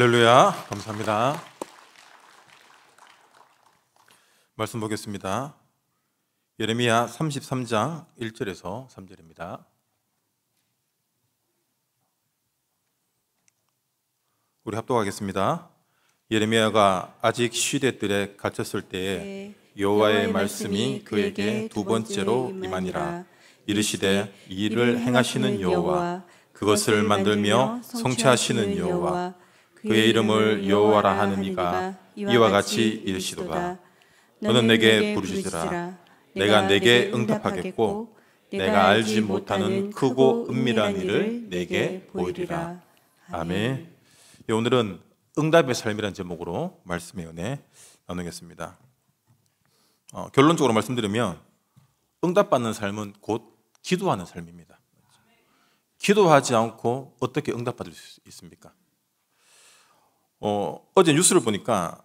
할렐루야. 감사합니다. 말씀 보겠습니다. 예레미야 33장 1절에서 3절입니다. 우리 합독하겠습니다. 예레미야가 아직 시대들에 갇혔을 때에 네, 여호와의 말씀이 그에게 두 번째로 임하니라 이르시되 이를 행하시는 여호와 그것을 만들며 성취하시는 여호와 그의 이름을 여호와라 하는 이가 이와 같이 이르시도다. 너는 내게 부르짖으라. 내가 내게 응답하겠고 내가 알지 못하는 크고 은밀한 일을 내게 보이리라. 아멘. 예, 오늘은 응답의 삶이라는 제목으로 말씀의 은혜 나누겠습니다. 어, 결론적으로 말씀드리면 응답받는 삶은 곧 기도하는 삶입니다. 기도하지 않고 어떻게 응답받을 수 있습니까? 어, 어제 뉴스를 보니까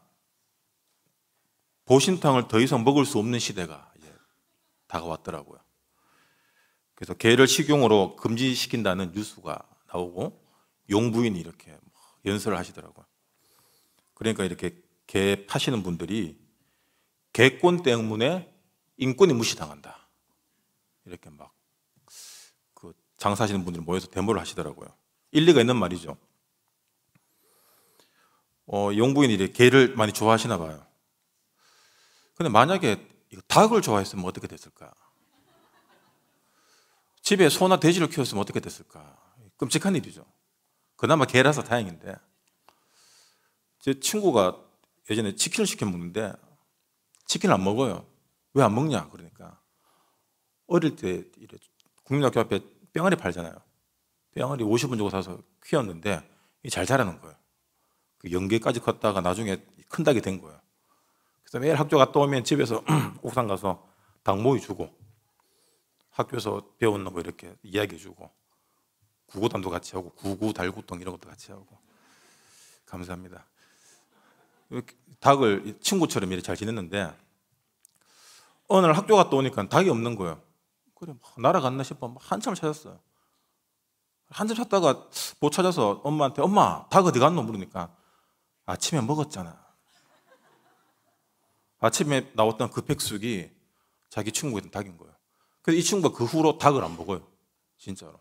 보신탕을 더 이상 먹을 수 없는 시대가 이제 다가왔더라고요. 그래서 개를 식용으로 금지시킨다는 뉴스가 나오고 용부인이 이렇게 연설을 하시더라고요. 그러니까 이렇게 개 파시는 분들이 개권 때문에 인권이 무시당한다. 이렇게 막 그 장사하시는 분들이 모여서 데모를 하시더라고요. 일리가 있는 말이죠. 어, 영부인들이 개를 많이 좋아하시나 봐요. 근데 만약에 닭을 좋아했으면 어떻게 됐을까? 집에 소나 돼지를 키웠으면 어떻게 됐을까? 끔찍한 일이죠. 그나마 개라서 다행인데. 제 친구가 예전에 치킨을 시켜 먹는데 치킨을 안 먹어요. 왜 안 먹냐? 그러니까 어릴 때 이래 국민학교 앞에 뺑아리 팔잖아요. 뺑아리 50원 주고 사서 키웠는데 잘 자라는 거예요. 그 연계까지 컸다가 나중에 큰 닭이 된 거예요. 그래서 매일 학교 갔다 오면 집에서 옥상 가서 닭 모이 주고 학교에서 배웠는 거 이렇게 이야기해 주고 구구단도 같이 하고 구구 달구똥 이런 것도 같이 하고 감사합니다. 닭을 친구처럼 이렇게 잘 지냈는데 어느 날 학교 갔다 오니까 닭이 없는 거예요. 그래 날아갔나 뭐 싶어 한참을 찾았어요. 한참 찾다가 못 찾아서 엄마한테 엄마 닭 어디 갔노 물으니까 아침에 먹었잖아. 아침에 나왔던 그 백숙이 자기 친구에 닭인 거예요. 그래서 이 친구가 그 후로 닭을 안 먹어요. 진짜로.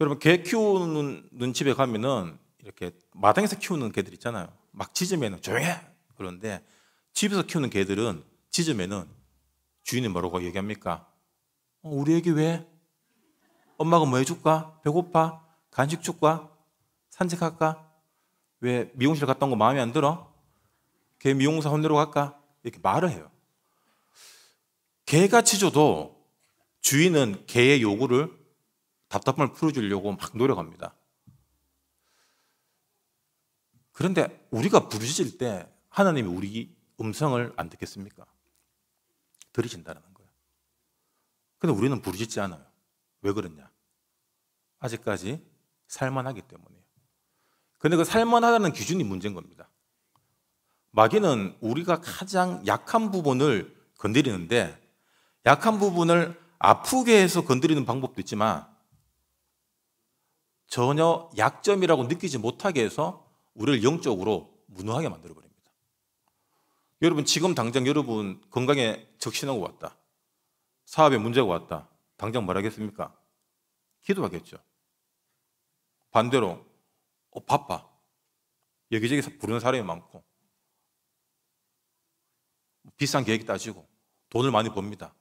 여러분, 개 키우는 집에 가면은 이렇게 마당에서 키우는 개들 있잖아요. 막 짖으면 조용해! 그런데 집에서 키우는 개들은 짖으면은 주인이 뭐라고 얘기합니까? 어, 우리 애기 왜? 엄마가 뭐 해줄까? 배고파? 간식 줄까? 산책할까? 왜 미용실 갔던거 마음에 안 들어? 걔 미용사 혼내러 갈까? 이렇게 말을 해요. 개같이 줘도 주인은 개의 요구를 답답함을 풀어주려고 막 노력합니다. 그런데 우리가 부르짖을 때 하나님이 우리 음성을 안 듣겠습니까? 들으신다는 거예요. 근데 우리는 부르짖지 않아요. 왜 그러냐? 아직까지 살만하기 때문에. 근데 그 살만하다는 기준이 문제인 겁니다. 마귀는 우리가 가장 약한 부분을 건드리는데 약한 부분을 아프게 해서 건드리는 방법도 있지만 전혀 약점이라고 느끼지 못하게 해서 우리를 영적으로 무능하게 만들어 버립니다. 여러분 지금 당장 여러분 건강에 적신하고 왔다. 사업에 문제가 왔다. 당장 뭘 하겠습니까? 기도하겠죠. 반대로 어, 바빠. 여기저기 부르는 사람이 많고 비싼 계획 따지고 돈을 많이 법니다.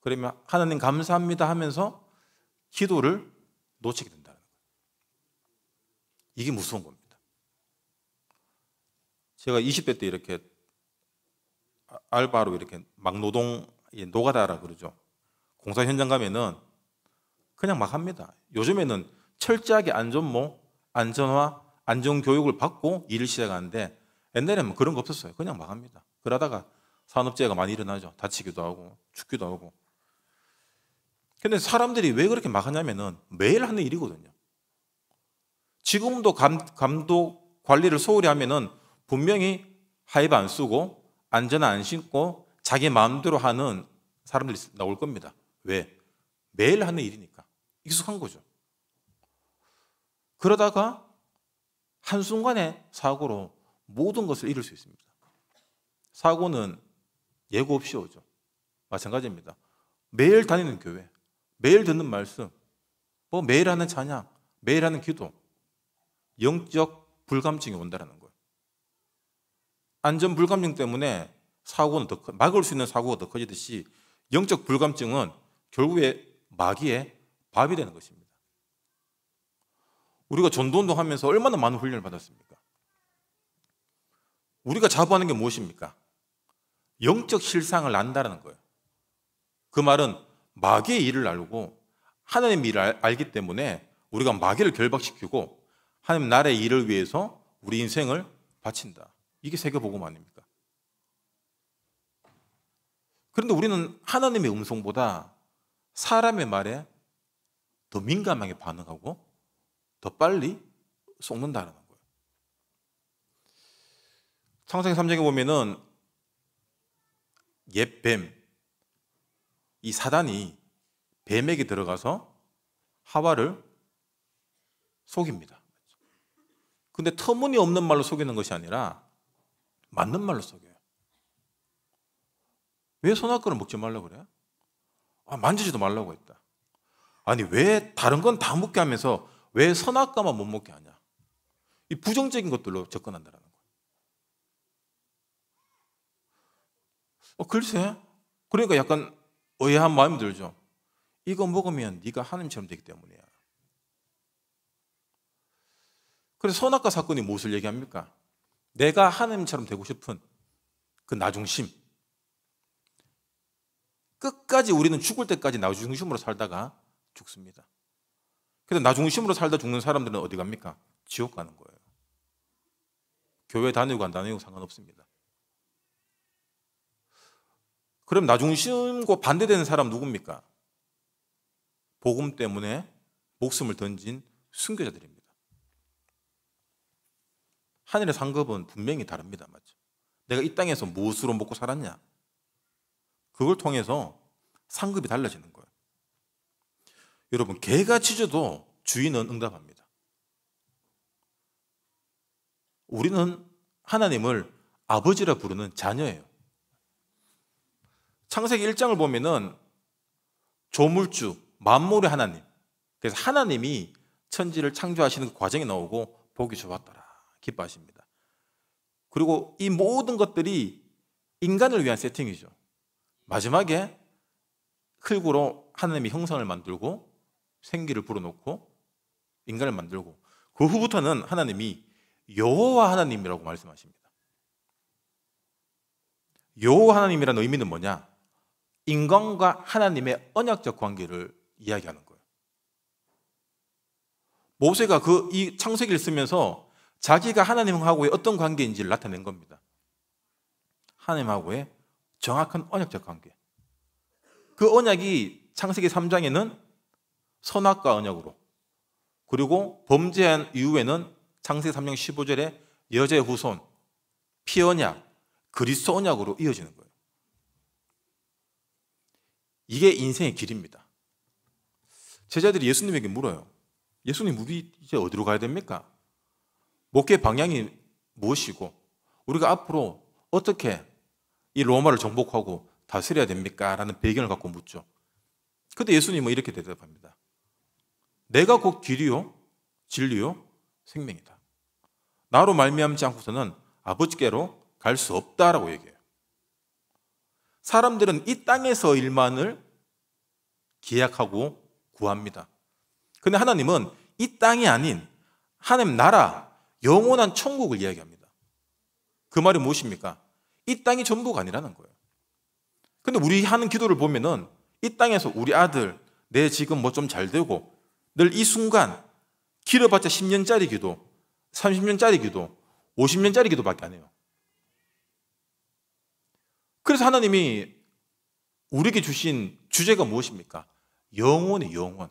그러면 하나님 감사합니다 하면서 기도를 놓치게 된다는 거예요. 이게 무서운 겁니다. 제가 20대 때 이렇게 아, 알바로 이렇게 막노동 노가다라 그러죠. 공사 현장 가면은 그냥 막 합니다. 요즘에는 철저하게 안전모 뭐 안전화, 안전 교육을 받고 일을 시작하는데 옛날에는 뭐 그런 거 없었어요. 그냥 막 합니다. 그러다가 산업재해가 많이 일어나죠. 다치기도 하고 죽기도 하고. 근데 사람들이 왜 그렇게 막 하냐면은 매일 하는 일이거든요. 지금도 감, 감독 관리를 소홀히 하면은 분명히 하이브 안 쓰고 안전 안 신고 자기 마음대로 하는 사람들이 나올 겁니다. 왜? 매일 하는 일이니까 익숙한 거죠. 그러다가 한순간에 사고로 모든 것을 잃을 수 있습니다. 사고는 예고 없이 오죠. 마찬가지입니다. 매일 다니는 교회, 매일 듣는 말씀, 뭐 매일 하는 찬양, 매일 하는 기도, 영적 불감증이 온다라는 거예요. 안전 불감증 때문에 사고는 더 막을 수 있는 사고가 더 커지듯이 영적 불감증은 결국에 마귀의 밥이 되는 것입니다. 우리가 전도운동 하면서 얼마나 많은 훈련을 받았습니까? 우리가 자부하는 게 무엇입니까? 영적 실상을 안다는 거예요. 그 말은 마귀의 일을 알고 하나님의 일을 알, 기 때문에 우리가 마귀를 결박시키고 하나님 나라의 일을 위해서 우리 인생을 바친다. 이게 세계복음 아닙니까? 그런데 우리는 하나님의 음성보다 사람의 말에 더 민감하게 반응하고 더 빨리 속는다는 거예요. 창세기 3장에 보면은 옛뱀 이 사단이 뱀에게 들어가서 하와를 속입니다. 근데 터무니없는 말로 속이는 것이 아니라 맞는 말로 속여요. 왜 소나크를 먹지 말라고 그래? 아, 만지지도 말라고 했다. 아니 왜 다른 건 다 먹게 하면서 왜 선악과만 못 먹게 하냐? 이 부정적인 것들로 접근한다는 거 어, 글쎄. 그러니까 약간 의아한 마음이 들죠. 이거 먹으면 네가 하나님처럼 되기 때문이야. 그래서 선악과 사건이 무엇을 얘기합니까? 내가 하나님처럼 되고 싶은 그 나중심. 끝까지 우리는 죽을 때까지 나중심으로 살다가 죽습니다. 근데 나 중심으로 살다 죽는 사람들은 어디 갑니까? 지옥 가는 거예요. 교회 다니고 안 다니고 상관없습니다. 그럼 나 중심과 반대되는 사람 누굽니까? 복음 때문에 목숨을 던진 순교자들입니다. 하늘의 상급은 분명히 다릅니다. 맞죠? 내가 이 땅에서 무엇으로 먹고 살았냐? 그걸 통해서 상급이 달라지는 거예요. 여러분 개가 짖어도 주인은 응답합니다. 우리는 하나님을 아버지라 부르는 자녀예요. 창세기 1장을 보면은 조물주, 만물의 하나님. 그래서 하나님이 천지를 창조하시는 그 과정이 나오고 보기 좋았더라. 기뻐하십니다. 그리고 이 모든 것들이 인간을 위한 세팅이죠. 마지막에 흙으로 하나님의 형상을 만들고 생기를 불어넣고 인간을 만들고 그 후부터는 하나님이 여호와 하나님이라고 말씀하십니다. 여호와 하나님이라는 의미는 뭐냐? 인간과 하나님의 언약적 관계를 이야기하는 거예요. 모세가 그 이 창세기를 쓰면서 자기가 하나님하고의 어떤 관계인지를 나타낸 겁니다. 하나님하고의 정확한 언약적 관계. 그 언약이 창세기 3장에는 선악과 언약으로 그리고 범죄한 이후에는 창세 3장 15절에 여자의 후손 피 언약 그리스 언약으로 이어지는 거예요. 이게 인생의 길입니다. 제자들이 예수님에게 물어요. 예수님 우리 이제 어디로 가야 됩니까? 목회 방향이 무엇이고 우리가 앞으로 어떻게 이 로마를 정복하고 다스려야 됩니까? 라는 배경을 갖고 묻죠. 근데 예수님은 이렇게 대답합니다. 내가 곧 길이요 진리요 생명이다. 나로 말미암지 않고서는 아버지께로 갈 수 없다라고 얘기해요. 사람들은 이 땅에서 일만을 기약하고 구합니다. 근데 하나님은 이 땅이 아닌 하나님 나라 영원한 천국을 이야기합니다. 그 말이 무엇입니까? 이 땅이 전부가 아니라는 거예요. 근데 우리 하는 기도를 보면은 이 땅에서 우리 아들 내 지금 뭐 좀 잘 되고 늘이 순간 길어봤자 10년짜리 기도, 30년짜리 기도, 50년짜리 기도밖에 안 해요. 그래서 하나님이 우리에게 주신 주제가 무엇입니까? 영혼이 영혼.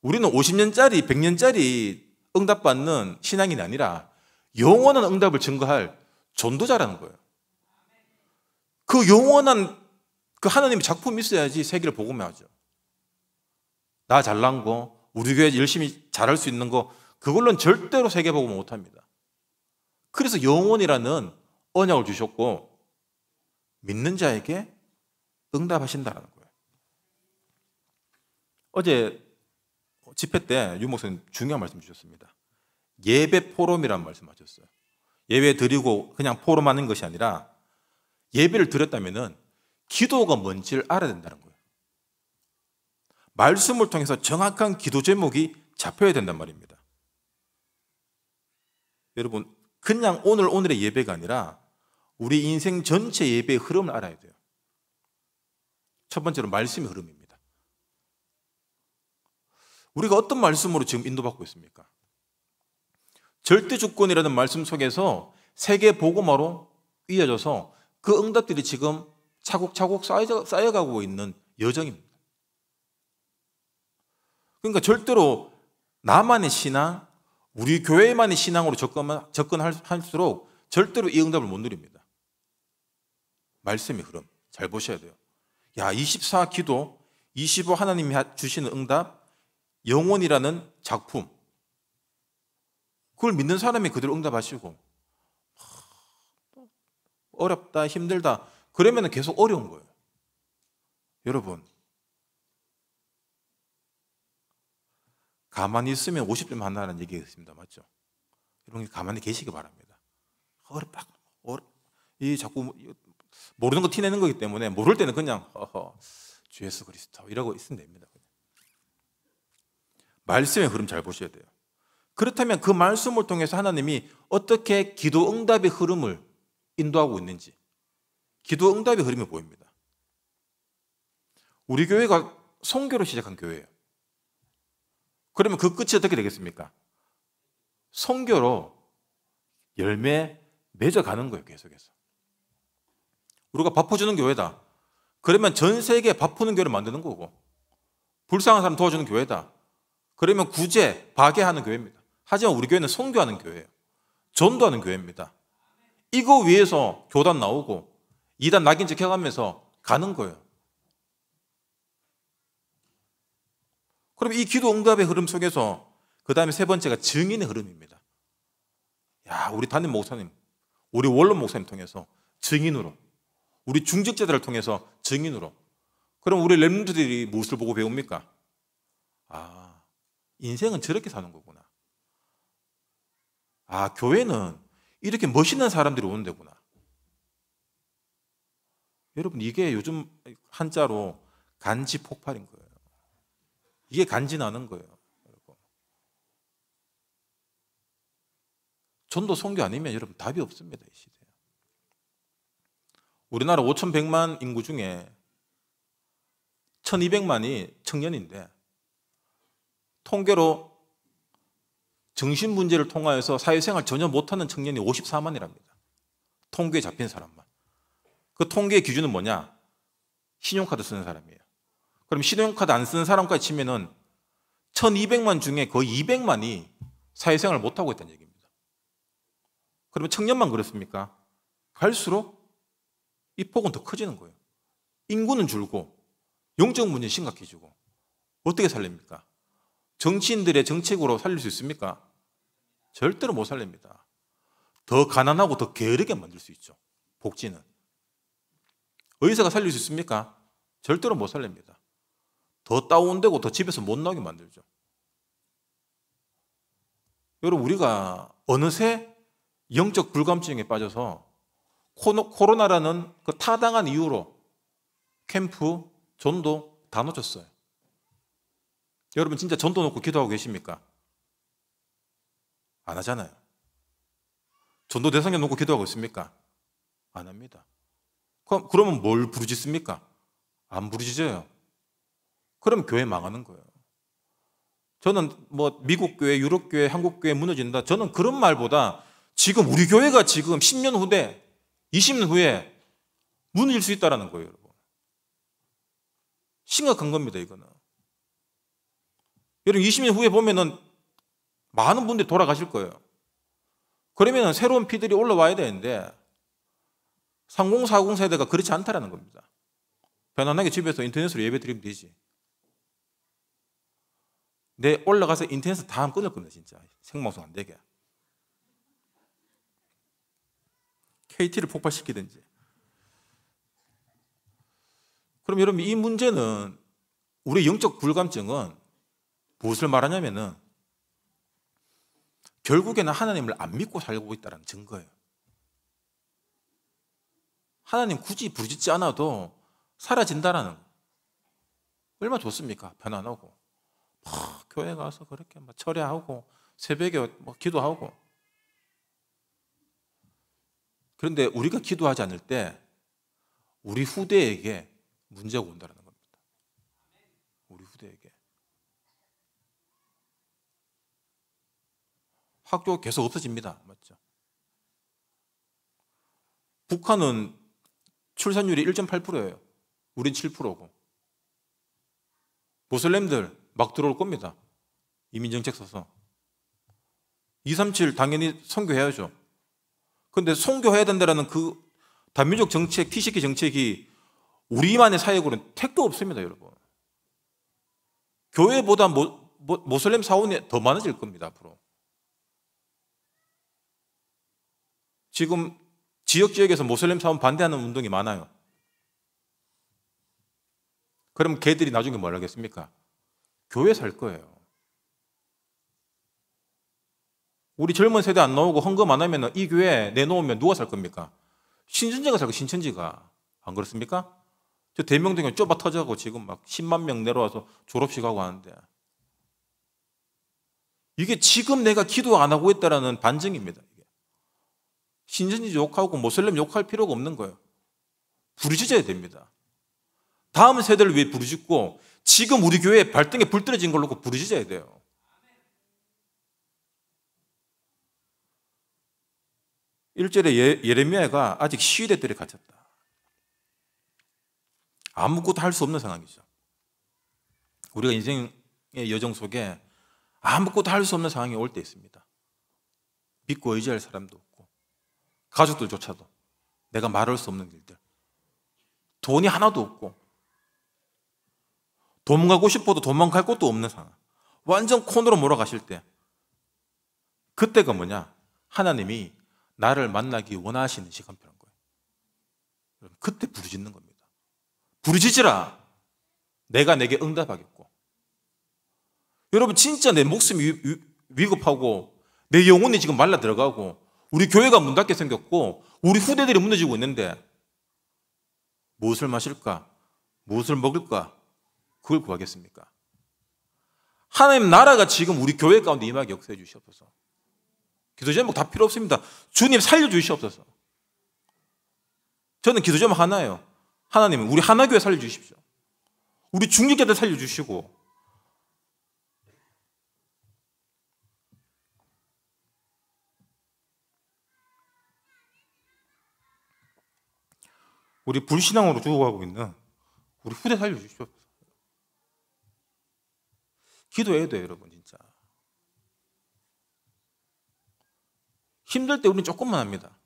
우리는 50년짜리, 100년짜리 응답받는 신앙이 아니라 영원한 응답을 증거할 전도자라는 거예요. 그 영원한 그 하나님의 작품이 있어야지 세계를 복음해 하죠. 나 잘난 거, 우리 교회 열심히 잘할 수 있는 거, 그걸로는 절대로 세계보고 못합니다. 그래서 영혼이라는 언약을 주셨고, 믿는 자에게 응답하신다는 거예요. 어제 집회 때 유목사님 중요한 말씀 주셨습니다. 예배 포럼이란 말씀 하셨어요. 예배 드리고 그냥 포럼하는 것이 아니라 예배를 드렸다면 기도가 뭔지를 알아야 된다는 거예요. 말씀을 통해서 정확한 기도 제목이 잡혀야 된단 말입니다. 여러분, 그냥 오늘 오늘의 예배가 아니라 우리 인생 전체 예배의 흐름을 알아야 돼요. 첫 번째로 말씀의 흐름입니다. 우리가 어떤 말씀으로 지금 인도받고 있습니까? 절대 주권이라는 말씀 속에서 세계 보고마로 이어져서 그 응답들이 지금 차곡차곡 쌓여가고 있는 여정입니다. 그러니까 절대로 나만의 신앙, 우리 교회만의 신앙으로 접근, 접근할수록 절대로 이 응답을 못 누립니다. 말씀의 흐름 잘 보셔야 돼요. 야, 24 기도, 25 하나님이 주시는 응답, 영혼이라는 작품. 그걸 믿는 사람이 그대로 응답하시고 어렵다, 힘들다. 그러면 계속 어려운 거예요. 여러분, 가만히 있으면 50점 한다는 얘기가 있습니다. 맞죠? 여러분 가만히 계시기 바랍니다. 허리 빡, 어, 이 자꾸 뭐, 모르는 거 티내는 거기 때문에 모를 때는 그냥 허허, 주 예수 그리스도 이러고 있으면 됩니다. 말씀의 흐름 잘 보셔야 돼요. 그렇다면 그 말씀을 통해서 하나님이 어떻게 기도 응답의 흐름을 인도하고 있는지 기도 응답의 흐름이 보입니다. 우리 교회가 성교로 시작한 교회예요. 그러면 그 끝이 어떻게 되겠습니까? 성교로 열매 맺어가는 거예요, 계속해서. 우리가 바꿔주는 교회다. 그러면 전세계 바푸는 교회를 만드는 거고, 불쌍한 사람 도와주는 교회다. 그러면 구제, 박애하는 교회입니다. 하지만 우리 교회는 성교하는 교회예요. 전도하는 교회입니다. 이거 위해서 교단 나오고, 이단 낙인 찍혀가면서 가는 거예요. 그럼 이 기도 응답의 흐름 속에서 그 다음에 세 번째가 증인의 흐름입니다. 야, 우리 담임 목사님, 우리 원론 목사님 통해서 증인으로, 우리 중직자들을 통해서 증인으로. 그럼 우리 렘들이 무엇을 보고 배웁니까? 아, 인생은 저렇게 사는 거구나. 아, 교회는 이렇게 멋있는 사람들이 오는 데구나. 여러분, 이게 요즘 한자로 간지 폭발인 거예요. 이게 간지나는 거예요. 전도 선교 아니면 여러분 답이 없습니다. 이 시대에. 우리나라 5,100만 인구 중에 1,200만이 청년인데 통계로 정신 문제를 통하여서 사회생활 전혀 못하는 청년이 54만이랍니다. 통계에 잡힌 사람만. 그 통계의 기준은 뭐냐? 신용카드 쓰는 사람이에요. 그럼 신용카드 안 쓰는 사람까지 치면은 1200만 중에 거의 200만이 사회생활을 못하고 있다는 얘기입니다. 그러면 청년만 그렇습니까? 갈수록 이 폭은 더 커지는 거예요. 인구는 줄고 영적 문제 심각해지고 어떻게 살립니까? 정치인들의 정책으로 살릴 수 있습니까? 절대로 못 살립니다. 더 가난하고 더 게으르게 만들 수 있죠. 복지는. 의사가 살릴 수 있습니까? 절대로 못 살립니다. 더 다운되고 더 집에서 못 나게 만들죠. 여러분 우리가 어느새 영적 불감증에 빠져서 코로나라는 그 타당한 이유로 캠프, 전도 다 놓쳤어요. 여러분 진짜 전도 놓고 기도하고 계십니까? 안 하잖아요. 전도 대상에 놓고 기도하고 있습니까? 안 합니다. 그럼 그러면 뭘 부르짖습니까? 안 부르짖어요. 그럼 교회 망하는 거예요. 저는 뭐 미국 교회, 유럽 교회, 한국 교회 무너진다. 저는 그런 말보다 지금 우리 교회가 지금 10년 후대, 20년 후에 무너질 수 있다라는 거예요, 여러분. 심각한 겁니다, 이거는. 여러분 20년 후에 보면은 많은 분들이 돌아가실 거예요. 그러면 새로운 피들이 올라와야 되는데 3040 세대가 그렇지 않다라는 겁니다. 편안하게 집에서 인터넷으로 예배 드리면 되지. 내 올라가서 인터넷에서 다음 끊을 겁니다, 진짜. 생방송 안 되게. KT를 폭발시키든지. 그럼 여러분 이 문제는 우리 영적 불감증은 무엇을 말하냐면은 결국에는 하나님을 안 믿고 살고 있다는 증거예요. 하나님 굳이 부르짖지 않아도 사라진다라는 얼마나 좋습니까? 편안하고. 교회 가서 그렇게 막 철회하고 새벽에 뭐 기도하고 그런데 우리가 기도하지 않을 때 우리 후대에게 문제가 온다는 겁니다. 우리 후대에게. 학교가 계속 없어집니다. 맞죠? 북한은 출산율이 1.8%예요. 우린 7%고. 모슬렘들 막 들어올 겁니다. 이민정책 써서. 237 당연히 선교해야죠. 그런데 선교해야 된다는그 단민족 정책, 티시키 정책이 우리만의 사역으로는 택도 없습니다, 여러분. 교회보다 모, 모 슬렘 사원이 더 많아질 겁니다, 앞으로. 지금 지역 지역에서 모슬렘 사원 반대하는 운동이 많아요. 그럼 걔들이 나중에 뭘 하겠습니까? 교회 살 거예요. 우리 젊은 세대 안 나오고 헌금 안 하면 이 교회 내놓으면 누가 살 겁니까? 신천지가 살고 신천지가. 안 그렇습니까? 저 대명동에 좁아 터져고 가 지금 막 10만 명 내려와서 졸업식 하고 하는데. 이게 지금 내가 기도 안 하고 있다라는 반증입니다. 신천지 욕하고 모슬렘 욕할 필요가 없는 거예요. 부르짖어야 됩니다. 다음 세대를 위해 부르짖고 지금 우리 교회 발등에 불 떨어진 걸로 그 부르짖어야 돼요. 일절에 예, 예레미야가 아직 시위대 뜰에 가졌다 아무것도 할 수 없는 상황이죠. 우리가 인생의 여정 속에 아무것도 할 수 없는 상황이 올 때 있습니다. 믿고 의지할 사람도 없고 가족들조차도 내가 말할 수 없는 일들 돈이 하나도 없고 도망가고 싶어도 도망갈 곳도 없는 상황. 완전 콘으로 몰아가실 때. 그때가 뭐냐? 하나님이 나를 만나기 원하시는 시간표란 거예요. 그때 부르짖는 겁니다. 부르짖으라. 내가 내게 응답하겠고. 여러분 진짜 내 목숨이 위급하고 내 영혼이 지금 말라 들어가고 우리 교회가 문 닫게 생겼고 우리 후대들이 무너지고 있는데 무엇을 마실까? 무엇을 먹을까? 그걸 구하겠습니까? 하나님 나라가 지금 우리 교회 가운데 임하게 역사해 주시옵소서. 기도 제목 다 필요 없습니다. 주님 살려주시옵소서. 저는 기도 제목 하나예요. 하나님 우리 하나교회 살려주십시오. 우리 중직자들 살려주시고 우리 불신앙으로 죽어가고 있는 우리 후대 살려주십시오. 기도해야 돼요, 여러분, 진짜. 힘들 때 우리는 조금만 합니다.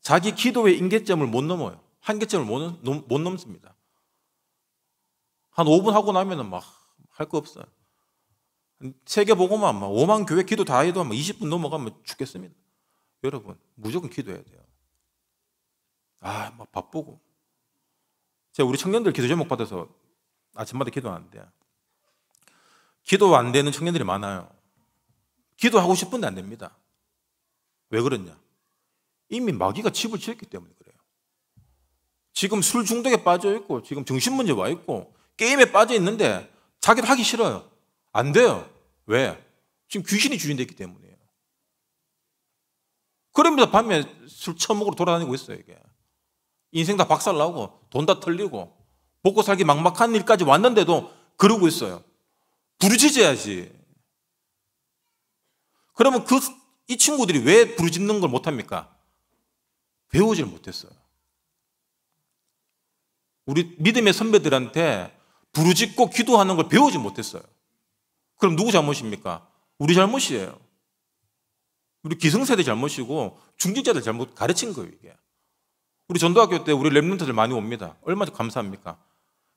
자기 기도의 인계점을못 넘어요. 한계점을 못, 넘, 못 넘습니다. 한 5분 하고 나면막 할 거 없어요. 세계보고만 막 5만 교회 기도 다 해도 막 20분 넘어가면 죽겠습니다. 여러분, 무조건 기도해야 돼요. 아, 막 바쁘고. 제가 우리 청년들 기도 제목 받아서 아침마다 기도하는데 기도 안 되는 청년들이 많아요. 기도하고 싶은데 안 됩니다. 왜 그러냐? 이미 마귀가 집을 지었기 때문에 그래요. 지금 술 중독에 빠져 있고, 지금 정신 문제 와 있고, 게임에 빠져 있는데 자기도 하기 싫어요. 안 돼요. 왜? 지금 귀신이 주인됐기 때문이에요. 그러면서 밤에 술 처먹으로 돌아다니고 있어요, 이게. 인생 다 박살나고, 돈 다 털리고, 먹고 살기 막막한 일까지 왔는데도 그러고 있어요. 부르짖어야지. 그러면 그, 이 친구들이 왜 부르짖는 걸 못합니까? 배우질 못했어요. 우리 믿음의 선배들한테 부르짖고 기도하는 걸 배우지 못했어요. 그럼 누구 잘못입니까? 우리 잘못이에요. 우리 기성세대 잘못이고 중직자들 잘못 가르친 거예요, 이게. 우리 전도학교 때 우리 랩런트들 많이 옵니다. 얼마나 감사합니까?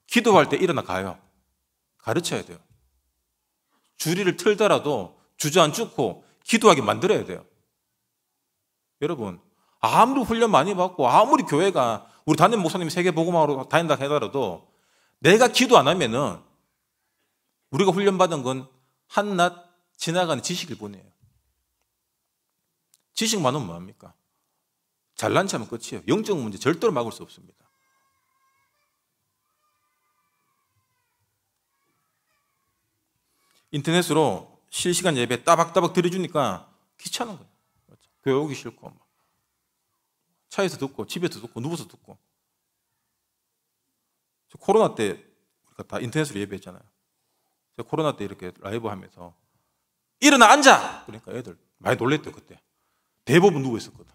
기도할 때 일어나 가요. 가르쳐야 돼요. 주리를 틀더라도 주저앉고 기도하게 만들어야 돼요. 여러분, 아무리 훈련 많이 받고 아무리 교회가 우리 담임 목사님세계보고마로 다닌다 해더라도 내가 기도 안 하면은 우리가 훈련받은 건 한낱 지나가는 지식일 뿐이에요. 지식만 하 뭐합니까? 잘난 체하면 끝이에요. 영적 문제 절대로 막을 수 없습니다. 인터넷으로 실시간 예배 따박따박 들여주니까 귀찮은 거예요. 교회 오기 싫고 차에서 듣고 집에서 듣고 누워서 듣고 코로나 때 우리가 다 인터넷으로 예배했잖아요. 코로나 때 이렇게 라이브 하면서 일어나 앉아 그러니까 애들 많이 놀랬대 그때 대부분 누워 있었거든.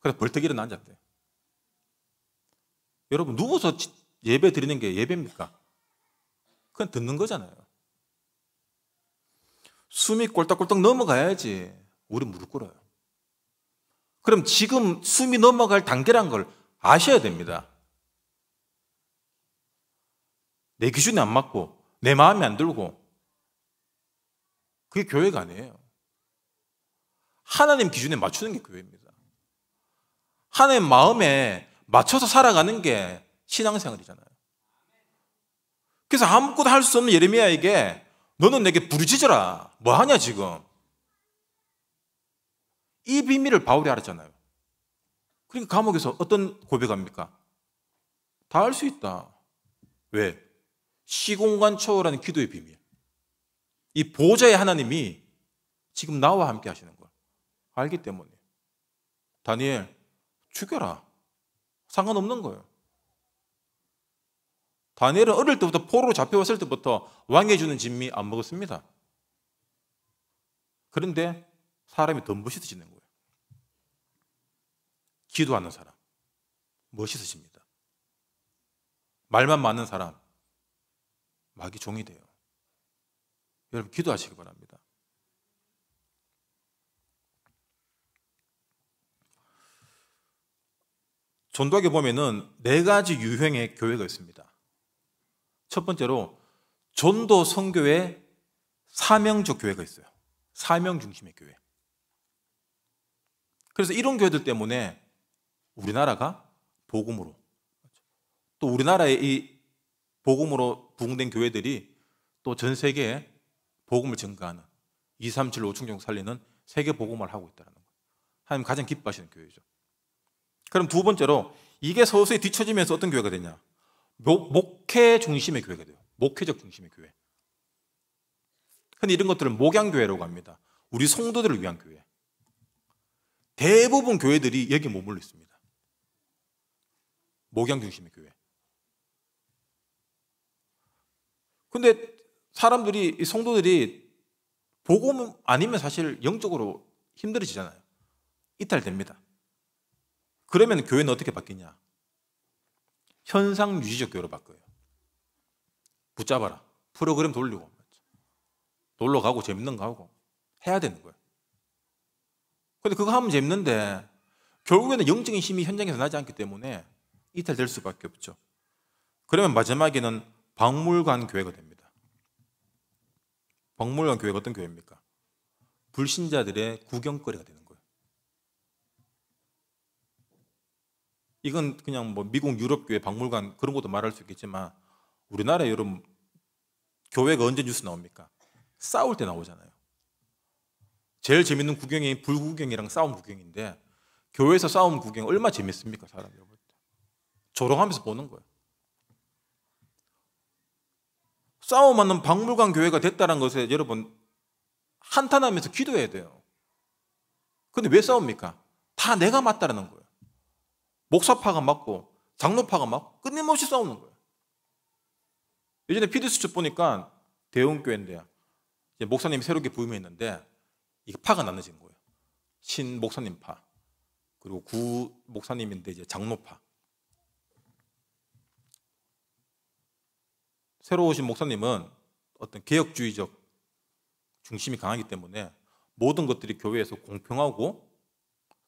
그래서 벌떡 일어나 앉았대. 여러분 누워서 예배 드리는 게 예배입니까? 그건 듣는 거잖아요. 숨이 꼴딱꼴딱 넘어가야지 우리 무릎 꿇어요. 그럼 지금 숨이 넘어갈 단계란 걸 아셔야 됩니다. 내 기준에 안 맞고 내 마음에 안 들고 그게 교회가 아니에요. 하나님 기준에 맞추는 게 교회입니다. 하나님 마음에 맞춰서 살아가는 게 신앙생활이잖아요. 그래서 아무것도 할 수 없는 예레미야에게 너는 내게 부르짖어라. 뭐 하냐 지금? 이 비밀을 바울이 알았잖아요. 그러니까 감옥에서 어떤 고백합니까? 다 알 수 있다. 왜? 시공간 초월하 기도의 비밀. 이 보좌의 하나님이 지금 나와 함께 하시는 걸 알기 때문에. 다니엘, 죽여라. 상관없는 거예요. 다니엘은 어릴 때부터 포로로 잡혀왔을 때부터 왕이 주는 진미 안 먹었습니다. 그런데 사람이 더 멋있어지는 거예요. 기도하는 사람. 멋있으십니다. 말만 많은 사람. 마귀 종이 돼요. 여러분, 기도하시기 바랍니다. 전도학에 보면은 네 가지 유형의 교회가 있습니다. 첫 번째로 전도 선교의 사명적 교회가 있어요. 사명 중심의 교회. 그래서 이런 교회들 때문에 우리나라가 복음으로 또 우리나라의 이 복음으로 부흥된 교회들이 또 전 세계에 복음을 증가하는 2, 3, 7, 5충 정 살리는 세계 복음을 하고 있다는 거 하나님 가장 기뻐하시는 교회죠. 그럼 두 번째로 이게 서서히 뒤처지면서 어떤 교회가 되냐? 목회 중심의 교회가 돼요. 목회적 중심의 교회. 근데 이런 것들을 목양교회라고 합니다. 우리 성도들을 위한 교회. 대부분 교회들이 여기 머물러 있습니다. 목양 중심의 교회. 근데 사람들이, 성도들이 복음 아니면 사실 영적으로 힘들어지잖아요. 이탈됩니다. 그러면 교회는 어떻게 바뀌냐? 현상 유지적 교회로 바꿔요. 붙잡아라. 프로그램 돌리고 놀러 가고 재밌는 거 하고 해야 되는 거예요. 근데 그거 하면 재밌는데 결국에는 영적인 힘이 현장에서 나지 않기 때문에 이탈될 수밖에 없죠. 그러면 마지막에는 박물관 교회가 됩니다. 박물관 교회가 어떤 교회입니까? 불신자들의 구경거리가 되는 거예요. 이건 그냥 뭐 미국 유럽 교회 박물관 그런 것도 말할 수 있겠지만 우리나라 여러분 교회가 언제 뉴스 나옵니까? 싸울 때 나오잖아요. 제일 재밌는 구경이 불구경이랑 싸움 구경인데 교회에서 싸움 구경 얼마 재밌습니까 사람 여러분? 조롱하면서 보는 거예요. 싸움하는 박물관 교회가 됐다는 것에 여러분 한탄하면서 기도해야 돼요. 근데 왜 싸웁니까? 다 내가 맞다라는 거예요. 목사파가 맞고 장로파가 맞고 끊임없이 싸우는 거예요. 예전에 피디수첩 보니까 대형교회인데 요 목사님이 새롭게 부임했는데 이 파가 나눠진 거예요. 신 목사님 파 그리고 구 목사님인데 이제 장로파. 새로 오신 목사님은 어떤 개혁주의적 중심이 강하기 때문에 모든 것들이 교회에서 공평하고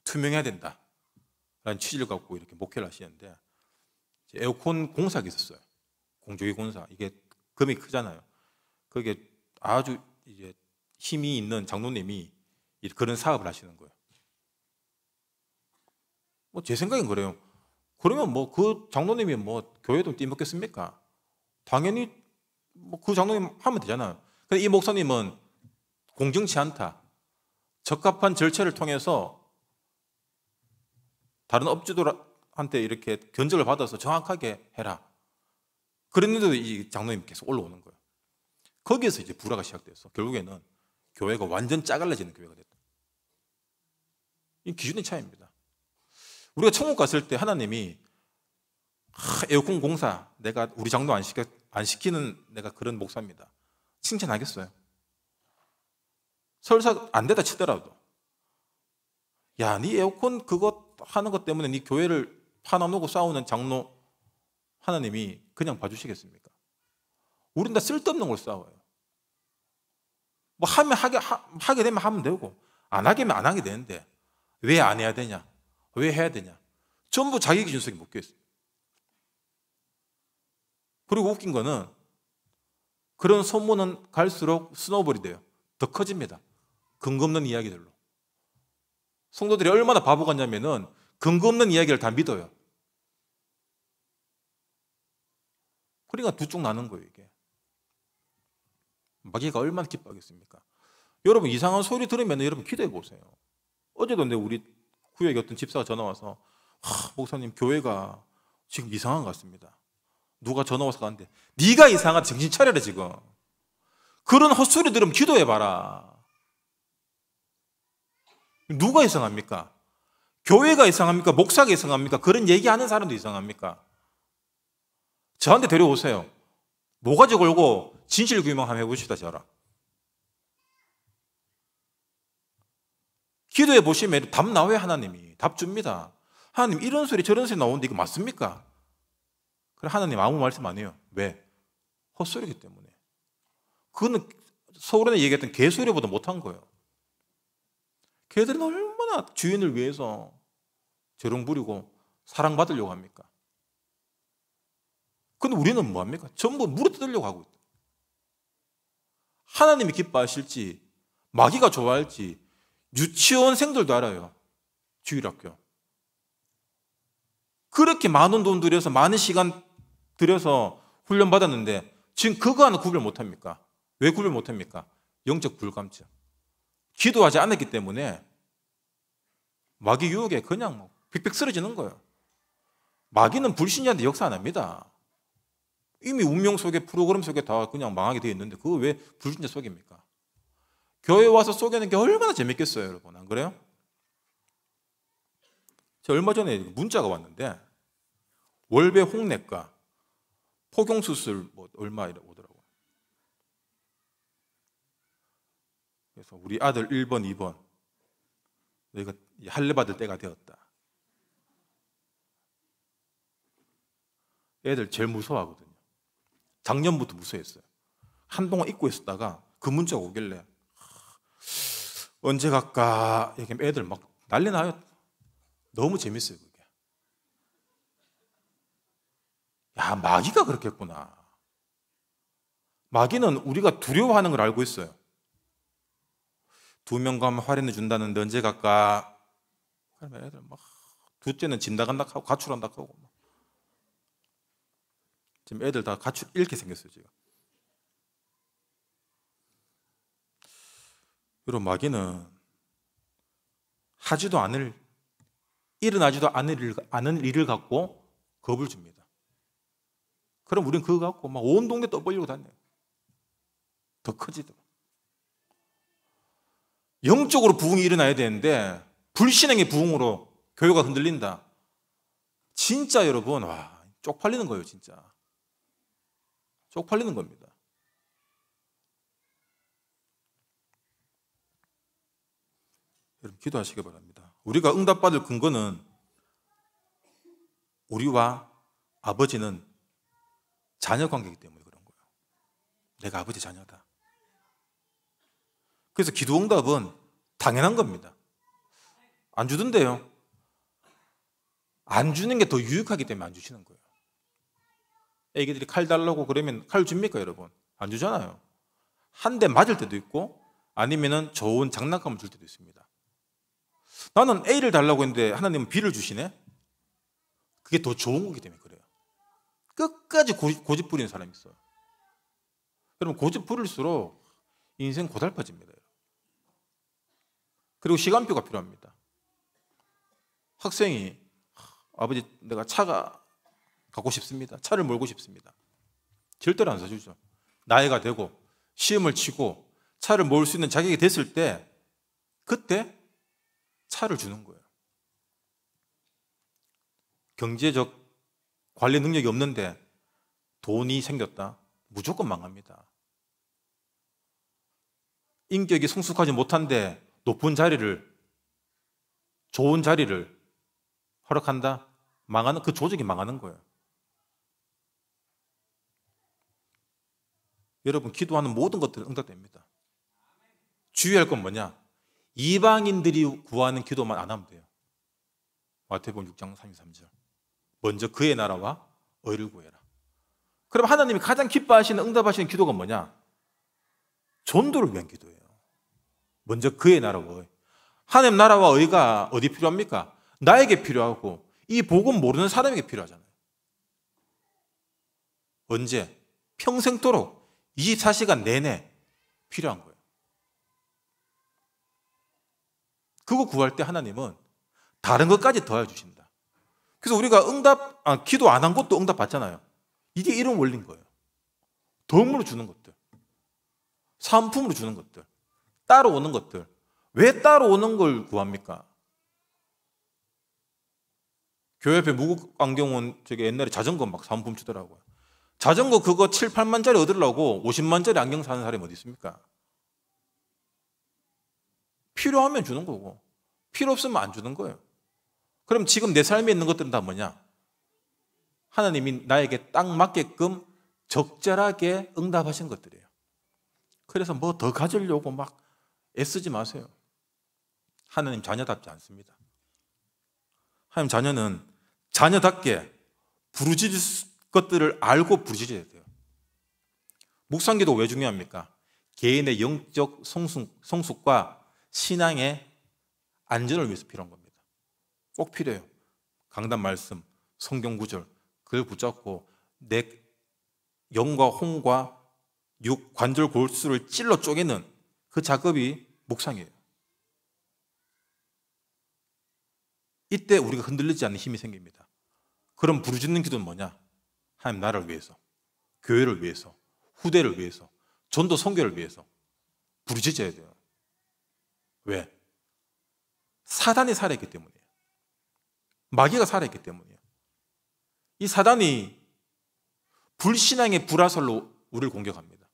투명해야 된다라는 취지를 갖고 이렇게 목회를 하시는데 에어컨 공사가 있었어요. 공조기 공사 이게 금이 크잖아요. 그게 아주 이제 힘이 있는 장로님이 그런 사업을 하시는 거예요. 뭐 제 생각엔 그래요. 그러면 뭐 그 장로님이 뭐 교회도 뛰먹겠습니까? 당연히 뭐 그 장로님 하면 되잖아요. 근데 이 목사님은 공정치 않다. 적합한 절차를 통해서 다른 업주들한테 이렇게 견제를 받아서 정확하게 해라. 그랬는데도 이 장로님 계속 올라오는 거예요. 거기에서 이제 불화가 시작됐어. 결국에는 교회가 완전 짜갈라지는 교회가 됐다. 이 기준의 차이입니다. 우리가 천국 갔을 때 하나님이 아, 에어컨 공사 내가 우리 장로안 시켜 안 시키는 내가 그런 목사입니다. 칭찬하겠어요. 설사 안 되다 치더라도 야, 네 에어컨 그것 하는 것 때문에 네 교회를 파나놓고 싸우는 장로 하나님이 그냥 봐주시겠습니까? 우린 다 쓸데없는 걸 싸워요. 뭐 하면 하게, 하, 게 되면 하면 되고, 안 하게 되면 안 하게 되는데, 왜 안 해야 되냐? 왜 해야 되냐? 전부 자기 기준 속에 묶여있어요. 그리고 웃긴 거는 그런 소문은 갈수록 스노볼이 우 돼요. 더 커집니다. 근거 없는 이야기들로. 성도들이 얼마나 바보 같냐면은 근거 없는 이야기를 다 믿어요. 그러니까 두 쪽 나는 거예요, 이게. 마귀가 얼마나 기뻐하겠습니까? 여러분 이상한 소리 들으면 여러분 기도해 보세요. 어제도 근 우리 구역에 어떤 집사가 전화 와서 목사님 교회가 지금 이상한 것 같습니다. 누가 전화 와서 가는데 네가 이상한 정신 차려라 지금. 그런 헛소리 들으면 기도해 봐라. 누가 이상합니까? 교회가 이상합니까? 목사가 이상합니까? 그런 얘기하는 사람도 이상합니까? 저한테 데려오세요. 뭐가지 걸고 진실 규명 한번 해봅시다, 저랑. 기도해 보시면 답 나와요, 하나님이. 답 줍니다. 하나님 이런 소리 저런 소리 나오는데 이거 맞습니까? 그래 하나님 아무 말씀 안 해요. 왜? 헛소리기 때문에. 그거는 서울에 얘기했던 개소리보다 못한 거예요. 걔들은 얼마나 주인을 위해서 저롱 부리고 사랑받으려고 합니까? 근데 우리는 뭐합니까? 전부 물어 뜯으려고 하고 있다. 하나님이 기뻐하실지, 마귀가 좋아할지, 유치원생들도 알아요. 주일학교. 그렇게 많은 돈 들여서, 많은 시간 들여서 훈련받았는데, 지금 그거 하나 구별 못합니까? 왜 구별 못합니까? 영적 불감증. 기도하지 않았기 때문에, 마귀 유혹에 그냥 뭐 빅빅 쓰러지는 거예요. 마귀는 불신자한테 역사 안 합니다. 이미 운명 속에 프로그램 속에 다 그냥 망하게 되어 있는데 그거 왜 불신자 속입니까? 교회 와서 속이는 게 얼마나 재밌겠어요, 여러분. 안 그래요? 저 얼마 전에 문자가 왔는데 월배 홍내과 포경 수술 뭐 얼마 오더라고. 그래서 우리 아들 1번, 2번 너가 할례 받을 때가 되었다. 애들 제일 무서워하거든요. 작년부터 무서워했어요. 한동안 잊고 있었다가 그 문자가 오길래 언제 갈까? 이렇게 애들 막 난리 나요. 너무 재밌어요, 그게. 야, 마귀가 그렇겠구나. 마귀는 우리가 두려워하는 걸 알고 있어요. 두 명가면화인해 준다는데 언제 갈까? 그러면 애들 막 둘째는 진다간다 하고 가출한다 하고 막. 지금 애들 다가이렇게 생겼어요 지금. 여러 마귀는 하지도 않을 일어나지도 않을 일, 않은 일을 갖고 겁을 줍니다. 그럼 우린 그거 갖고 막 온 동네 떠벌리고 다녀요. 더커지도 영적으로 부흥이 일어나야 되는데 불신앙의 부흥으로 교회가 흔들린다. 진짜 여러분 와 쪽팔리는 거예요 진짜. 쪽팔리는 겁니다. 여러분 기도하시기 바랍니다. 우리가 응답받을 근거는 우리와 아버지는 자녀 관계이기 때문에 그런 거예요. 내가 아버지 자녀다. 그래서 기도 응답은 당연한 겁니다. 안 주던데요. 안 주는 게 더 유익하기 때문에 안 주시는 거예요. 애기들이 칼 달라고 그러면 칼 줍니까 여러분? 안 주잖아요. 한 대 맞을 때도 있고 아니면은 좋은 장난감을 줄 때도 있습니다. 나는 A를 달라고 했는데 하나님은 B를 주시네. 그게 더 좋은 거기 때문에 그래요. 끝까지 고집, 부리는 사람이 있어요. 그러면 고집 부릴수록 인생 고달파집니다. 그리고 시간표가 필요합니다. 학생이 아버지 내가 차가 갖고 싶습니다. 차를 몰고 싶습니다. 절대로 안 사주죠. 나이가 되고 시험을 치고 차를 모을 수 있는 자격이 됐을 때 그때 차를 주는 거예요. 경제적 관리 능력이 없는데 돈이 생겼다. 무조건 망합니다. 인격이 성숙하지 못한데 높은 자리를 좋은 자리를 허락한다. 망하는 그 조직이 망하는 거예요. 여러분 기도하는 모든 것들은 응답됩니다. 주의할 건 뭐냐? 이방인들이 구하는 기도만 안 하면 돼요. 마태복음 6장 33절. 먼저 그의 나라와 의를 구해라. 그럼 하나님이 가장 기뻐하시는 응답하시는 기도가 뭐냐? 존도를 위한 기도예요. 먼저 그의 나라와 의. 하나님 나라와 의가 어디 필요합니까? 나에게 필요하고 이 복음 모르는 사람에게 필요하잖아요. 언제? 평생토록 24시간 내내 필요한 거예요. 그거 구할 때 하나님은 다른 것까지 더해 주신다. 그래서 우리가 응답, 아, 기도 안 한 것도 응답 받잖아요. 이게 이런 원리인 거예요. 덤으로 주는 것들, 상품으로 주는 것들, 따로 오는 것들. 왜 따로 오는 걸 구합니까? 교회 앞에 무국 안경원 저기 옛날에 자전거 막 상품 주더라고요. 자전거 그거 7, 8만짜리 얻으려고 50만짜리 안경 사는 사람이 어디 있습니까? 필요하면 주는 거고 필요 없으면 안 주는 거예요. 그럼 지금 내 삶에 있는 것들은 다 뭐냐? 하나님이 나에게 딱 맞게끔 적절하게 응답하신 것들이에요. 그래서 뭐 더 가지려고 막 애쓰지 마세요. 하나님 자녀답지 않습니다. 하나님 자녀는 자녀답게 부르짖을 것들을 알고 부르짖어야 돼요. 묵상기도 왜 중요합니까? 개인의 영적 성숙, 과 신앙의 안전을 위해서 필요한 겁니다. 꼭 필요해요. 강단 말씀, 성경 구절, 그걸 붙잡고 내 영과 홍과 육 관절 골수를 찔러 쪼개는 그 작업이 묵상이에요. 이때 우리가 흔들리지 않는 힘이 생깁니다. 그럼 부르짖는 기도는 뭐냐? 하나님 나라를 위해서, 교회를 위해서, 후대를 위해서, 전도 선교를 위해서 부르짖어야 돼요. 왜? 사단이 살아있기 때문이에요. 마귀가 살아있기 때문이에요. 이 사단이 불신앙의 불화설로 우리를 공격합니다.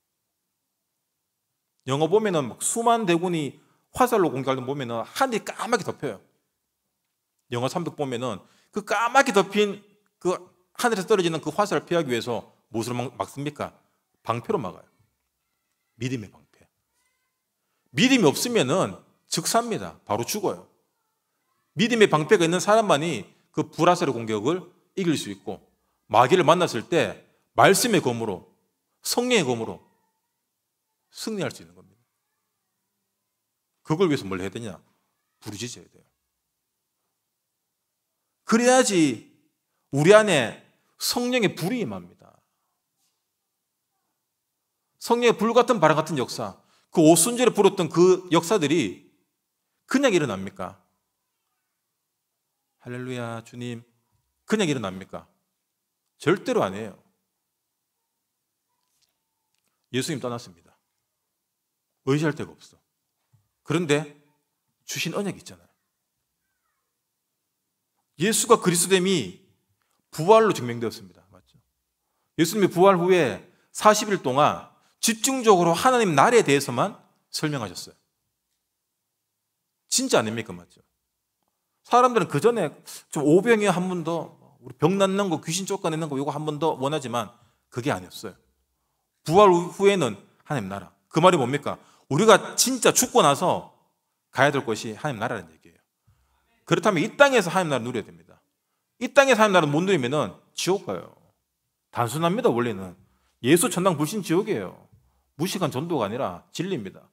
영어 보면은 막 수만 대군이 화살로 공격할 때 보면은 하늘이 까맣게 덮여요. 영어 3 0 보면은 그 까맣게 덮인 그 하늘에서 떨어지는 그 화살을 피하기 위해서 무엇으로 막습니까? 방패로 막아요. 믿음의 방패. 믿음이 없으면은 즉사합니다 바로 죽어요. 믿음의 방패가 있는 사람만이 그 불화살의 공격을 이길 수 있고 마귀를 만났을 때 말씀의 검으로 성령의 검으로 승리할 수 있는 겁니다. 그걸 위해서 뭘 해야 되냐? 부르짖어야 돼요. 그래야지 우리 안에 성령의 불이 임합니다. 성령의 불 같은 바람 같은 역사, 그 오순절에 불었던 그 역사들이 그냥 일어납니까? 할렐루야, 주님. 그냥 일어납니까? 절대로 아니에요. 예수님 떠났습니다. 의지할 데가 없어. 그런데 주신 언약이 있잖아요. 예수가 그리스도됨이 부활로 증명되었습니다. 맞죠? 예수님의 부활 후에 40일 동안 집중적으로 하나님 나에 대해서만 설명하셨어요. 진짜 아닙니까? 맞죠? 사람들은 그 전에 좀 오병이 한번 더, 우리 병 낫는 거, 귀신 쫓아내는 거, 이거 한 번 더 원하지만 그게 아니었어요. 부활 후에는 하나님 나라. 그 말이 뭡니까? 우리가 진짜 죽고 나서 가야 될 것이 하나님 나라는 얘기예요. 그렇다면 이 땅에서 하나님 나라 누려야 됩니다. 이 땅에 사는 나라못 누리면은 지옥 가요. 단순합니다, 원래는 예수 천당 불신 지옥이에요. 무식한 전도가 아니라 진리입니다.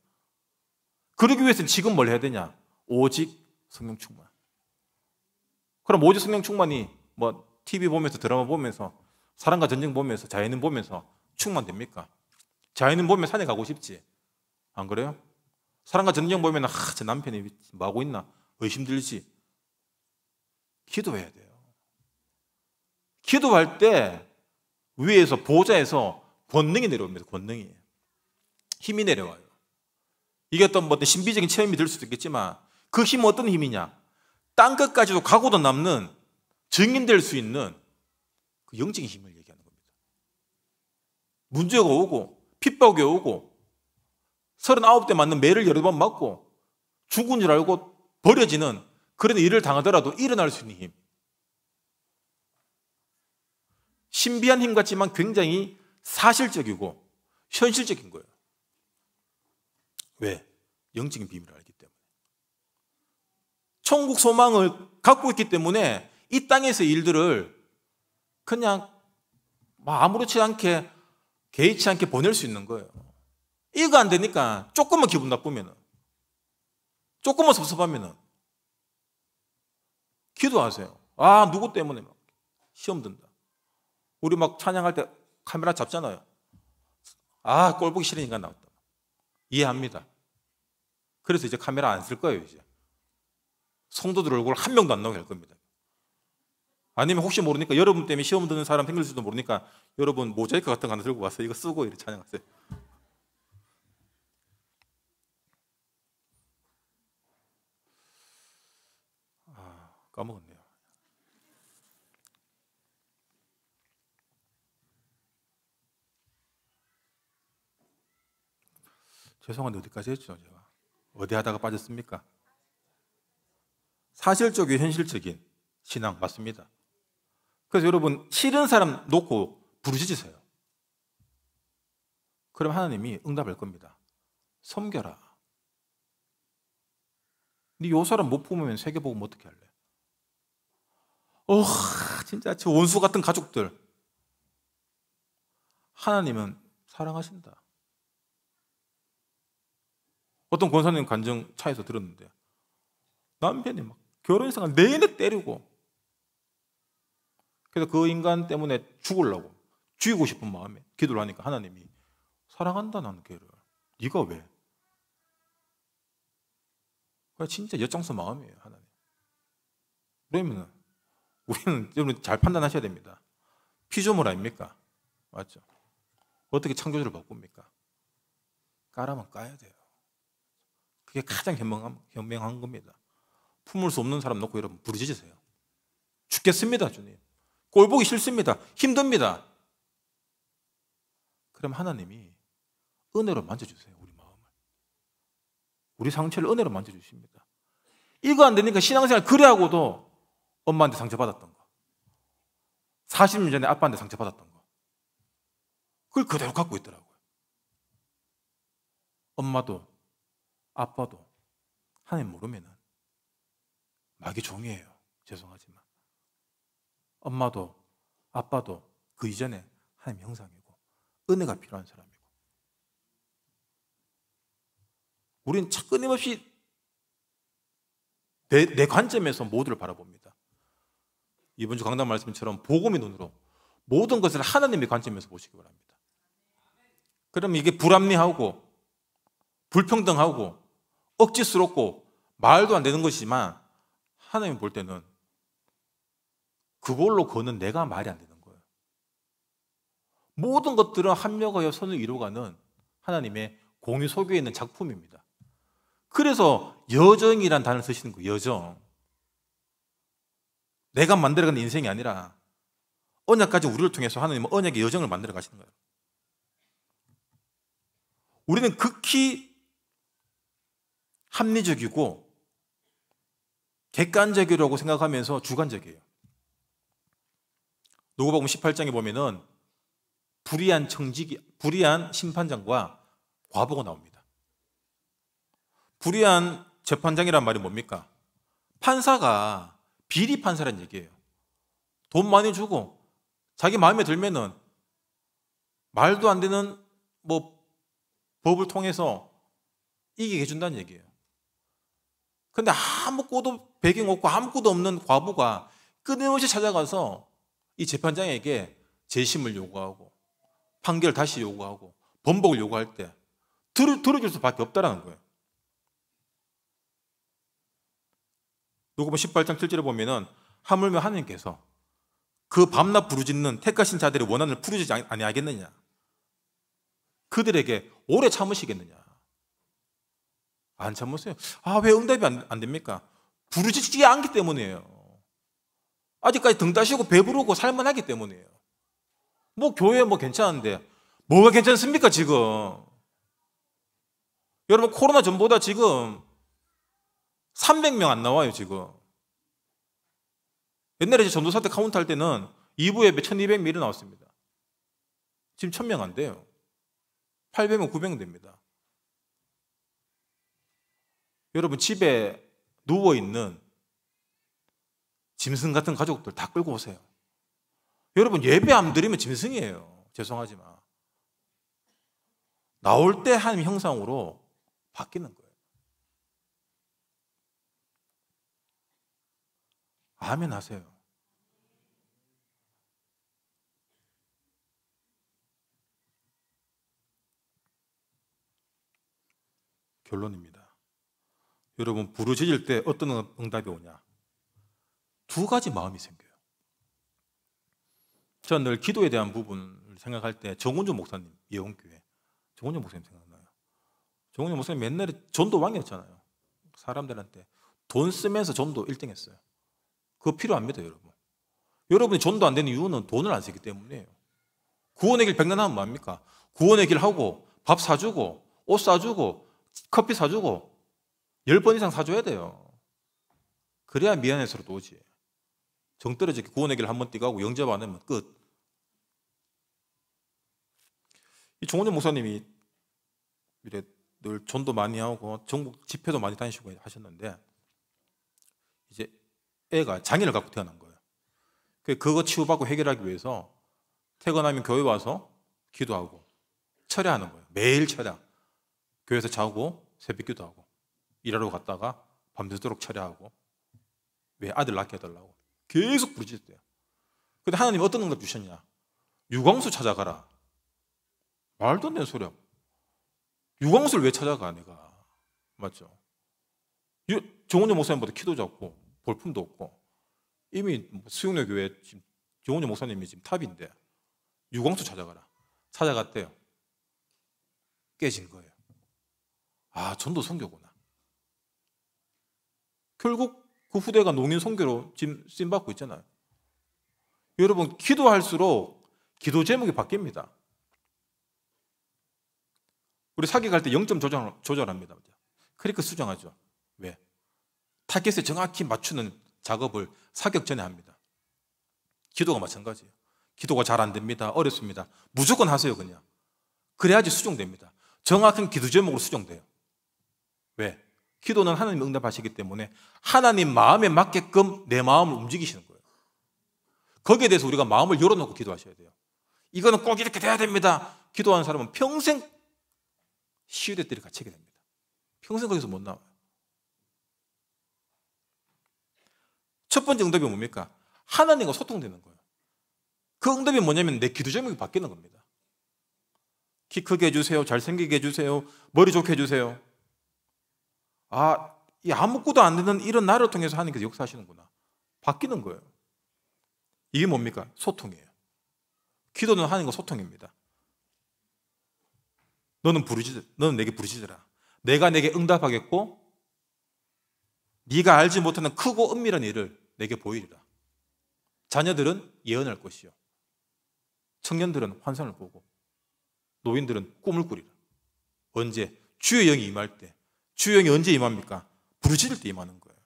그러기 위해서 지금 뭘 해야 되냐? 오직 성령 충만. 그럼 오직 성령 충만이 뭐 TV 보면서 드라마 보면서 사랑과 전쟁 보면서 자연은 보면서 충만됩니까? 자연은 보면 산에 가고 싶지. 안 그래요? 사랑과 전쟁 보면 아, 저 남편이 뭐 하고 있나 의심들지. 기도해야 돼요. 기도할 때 위에서 보좌에서 권능이 내려옵니다. 권능이. 힘이 내려와요. 이게 어떤 뭐 신비적인 체험이 될 수도 있겠지만 그힘 어떤 힘이냐? 땅 끝까지도 가고도 남는 증인될 수 있는 그 영적인 힘을 얘기하는 겁니다. 문제가 오고 핍박이 오고 39대 맞는 매를 여러 번 맞고 죽은 줄 알고 버려지는 그런 일을 당하더라도 일어날 수 있는 힘. 신비한 힘 같지만 굉장히 사실적이고 현실적인 거예요. 왜? 영적인 비밀을 알기 때문에. 천국 소망을 갖고 있기 때문에 이 땅에서 일들을 그냥 뭐 아무렇지 않게 개의치 않게 보낼 수 있는 거예요. 이거 안 되니까 조금만 기분 나쁘면은 조금만 섭섭하면은 기도하세요. 아 누구 때문에 막 시험 든다. 우리 막 찬양할 때 카메라 잡잖아요. 아, 꼴 보기 싫으니까 나왔다. 이해합니다. 그래서 이제 카메라 안 쓸 거예요, 이제. 성도들 얼굴 한 명도 안 나오게 할 겁니다. 아니면 혹시 모르니까 여러분 때문에 시험 듣는 사람 생길지도 모르니까 여러분 모자이크 같은 거 하나 들고 와서 이거 쓰고 이렇게 찬양하세요. 아, 까먹었네. 죄송한데 어디까지 했죠, 제가? 어디 하다가 빠졌습니까? 사실적이 현실적인 신앙 맞습니다. 그래서 여러분 싫은 사람 놓고 부르짖으세요. 그럼 하나님이 응답할 겁니다. 섬겨라. 네요 사람 못 품으면 세계 보고 어떻게 할래? 어, 진짜 저 원수 같은 가족들. 하나님은 사랑하신다. 어떤 권사님 간증 차에서 들었는데 남편이 막 결혼생활 내내 때리고 그래서 그 인간 때문에 죽으려고 죽이고 싶은 마음에 기도를 하니까 하나님이 사랑한다 나는 걔를 네가 왜? 진짜 엿장수 마음이에요 하나님 그러면 우리는 여러분 잘 판단하셔야 됩니다 피조물 아닙니까? 맞죠? 어떻게 창조주를 바꿉니까? 까라면 까야 돼요 그게 가장 현명한, 현명한 겁니다. 품을 수 없는 사람 놓고 여러분 부르짖으세요. 죽겠습니다, 주님. 꼴 보기 싫습니다. 힘듭니다. 그럼 하나님이 은혜로 만져주세요, 우리 마음을. 우리 상처를 은혜로 만져주십니다. 이거 안 되니까 신앙생활 그래 하고도 엄마한테 상처받았던 거. 40년 전에 아빠한테 상처받았던 거. 그걸 그대로 갖고 있더라고요. 엄마도 아빠도 하나님 모르면은 마귀 종이에요. 죄송하지만 엄마도 아빠도 그 이전에 하나님 형상이고 은혜가 필요한 사람이고 우리는 차 끊임없이 내, 내 관점에서 모두를 바라봅니다. 이번 주 강단 말씀처럼 복음의 눈으로 모든 것을 하나님의 관점에서 보시기 바랍니다. 그럼 이게 불합리하고 불평등하고 억지스럽고 말도 안 되는 것이지만 하나님 볼 때는 그걸로 거는 내가 말이 안 되는 거예요. 모든 것들은 합력하여 선을 이루가는 하나님의 공유 속에 있는 작품입니다. 그래서 여정이란 단어를 쓰시는 거예요. 여정. 내가 만들어가는 인생이 아니라 언약까지 우리를 통해서 하나님은 언약의 여정을 만들어 가시는 거예요. 우리는 극히 합리적이고 객관적이라고 생각하면서 주관적이에요. 노고복음 18장에 보면은 불의한 청지기, 불의한 심판장과 과보가 나옵니다. 불의한 재판장이란 말이 뭡니까? 판사가 비리 판사란 얘기예요. 돈 많이 주고 자기 마음에 들면은 말도 안 되는 뭐 법을 통해서 이기게 해준다는 얘기예요. 근데 아무것도 배경 없고 아무것도 없는 과부가 끊임없이 찾아가서 이 재판장에게 재심을 요구하고 판결 다시 요구하고 번복을 요구할 때 들어, 들어줄 수밖에 없다라는 거예요. 누구보 18장 7절에 보면은 하물며 하나님께서 그 밤낮 부르짖는 택하신 자들의 원한을 부르짖지 아니하겠느냐? 그들에게 오래 참으시겠느냐? 안 참으세요. 아, 왜 응답이 안, 안 됩니까? 부르짖지 않기 때문이에요. 아직까지 등 따시고 배부르고 살만하기 때문이에요. 뭐 교회 뭐 괜찮은데 뭐가 괜찮습니까 지금? 여러분 코로나 전보다 지금 300명 안 나와요 지금. 옛날에 전도사 때 카운트 할 때는 2부 에 1200미리 나왔습니다. 지금 1000명 안 돼요. 800명, 900명 됩니다. 여러분 집에 누워 있는 짐승 같은 가족들 다 끌고 오세요. 여러분 예배 안 드리면 짐승이에요. 죄송하지만 나올 때하 형상으로 바뀌는 거예요. 아멘 하세요. 결론입니다. 여러분 부르짖을 때 어떤 응답이 오냐? 두 가지 마음이 생겨요. 저는 늘 기도에 대한 부분을 생각할 때 정운주 목사님 예원교회 정운주 목사님 생각나요. 정운주 목사님 맨날에 전도 왕이었잖아요. 사람들한테 돈 쓰면서 전도 1등했어요. 그거 필요합니다, 여러분. 여러분이 전도 안 되는 이유는 돈을 안 쓰기 때문이에요. 구원의 길 백난 하면 뭡니까? 뭐 구원의 길 하고 밥 사주고 옷 사주고 커피 사주고 10번 이상 사줘야 돼요. 그래야 미안해서라도 오지. 정 떨어지게 구원의 길한번뛰고 영접 안 하면 끝. 이 종원영 목사님이 이래 늘 전도 많이 하고 전국 집회도 많이 다니시고 하셨는데 이제 애가 장애를 갖고 태어난 거예요. 그 그거 치유받고 해결하기 위해서 퇴근하면 교회 와서 기도하고 철야하는 거예요. 매일 철야. 교회에서 자고 새벽 기도하고. 일하러 갔다가 밤새도록 철야하고 왜 아들 낳게 해달라고 계속 부르짖대요. 근데 하나님 어떤 응답 주셨냐? 유광수 찾아가라. 말도 안 되는 소리야. 유광수를 왜 찾아가 내가? 맞죠? 정원조 목사님보다 키도 작고 볼품도 없고 이미 뭐 수용료 교회 지금 정원조 목사님이 지금 탑인데 유광수 찾아가라. 찾아갔대요. 깨진 거예요. 아 전도 성교구나. 결국 그 후대가 농인 선교로 쓰임 받고 있잖아요. 여러분 기도할수록 기도 제목이 바뀝니다. 우리 사기 갈때 0점 조절, 조절합니다. 크리크 수정하죠. 왜? 타겟에 정확히 맞추는 작업을 사격 전에 합니다. 기도가 마찬가지예요. 기도가 잘 안 됩니다. 어렵습니다. 무조건 하세요, 그냥. 그래야지 수정됩니다. 정확한 기도 제목으로 수정돼요. 왜? 기도는 하나님 응답하시기 때문에 하나님 마음에 맞게끔 내 마음을 움직이시는 거예요. 거기에 대해서 우리가 마음을 열어놓고 기도하셔야 돼요. 이거는 꼭 이렇게 돼야 됩니다. 기도하는 사람은 평생 시위대 때를 갇히게 됩니다. 평생 거기서 못 나와요. 첫 번째 응답이 뭡니까? 하나님과 소통되는 거예요. 그 응답이 뭐냐면 내 기도 제목이 바뀌는 겁니다. 키 크게 해주세요. 잘생기게 해주세요. 머리 좋게 해주세요. 아, 이 아무것도 안 되는 이런 나를 통해서 하나님께서 역사하시는구나. 바뀌는 거예요. 이게 뭡니까? 소통이에요. 기도는 하는 거 소통입니다. 너는 부르지, 너는 내게 부르짖으라. 내가 내게 응답하겠고, 네가 알지 못하는 크고 은밀한 일을 내게 보이리라. 자녀들은 예언할 것이요. 청년들은 환상을 보고, 노인들은 꿈을 꾸리라. 언제 주의 영이 임할 때 주영이 언제 임합니까? 부르짖을 때 임하는 거예요.